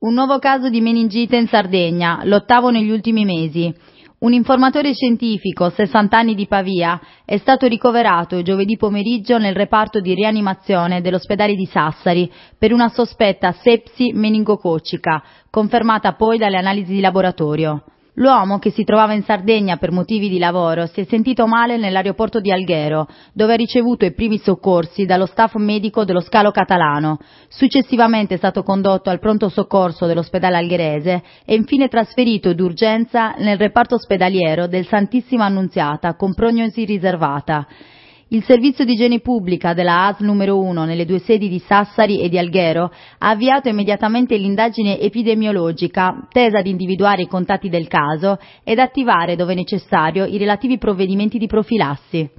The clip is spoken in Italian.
Un nuovo caso di meningite in Sardegna, l'ottavo negli ultimi mesi. Un informatore scientifico, 60 anni di Pavia, è stato ricoverato giovedì pomeriggio nel reparto di rianimazione dell'ospedale di Sassari per una sospetta sepsi meningococcica, confermata poi dalle analisi di laboratorio. L'uomo, che si trovava in Sardegna per motivi di lavoro, si è sentito male nell'aeroporto di Alghero, dove ha ricevuto i primi soccorsi dallo staff medico dello scalo catalano. Successivamente è stato condotto al pronto soccorso dell'ospedale algherese e infine trasferito d'urgenza nel reparto ospedaliero del Santissima Annunziata con prognosi riservata. Il servizio di igiene pubblica della AS numero 1 nelle due sedi di Sassari e di Alghero ha avviato immediatamente l'indagine epidemiologica tesa ad individuare i contatti del caso ed attivare, dove necessario, i relativi provvedimenti di profilassi.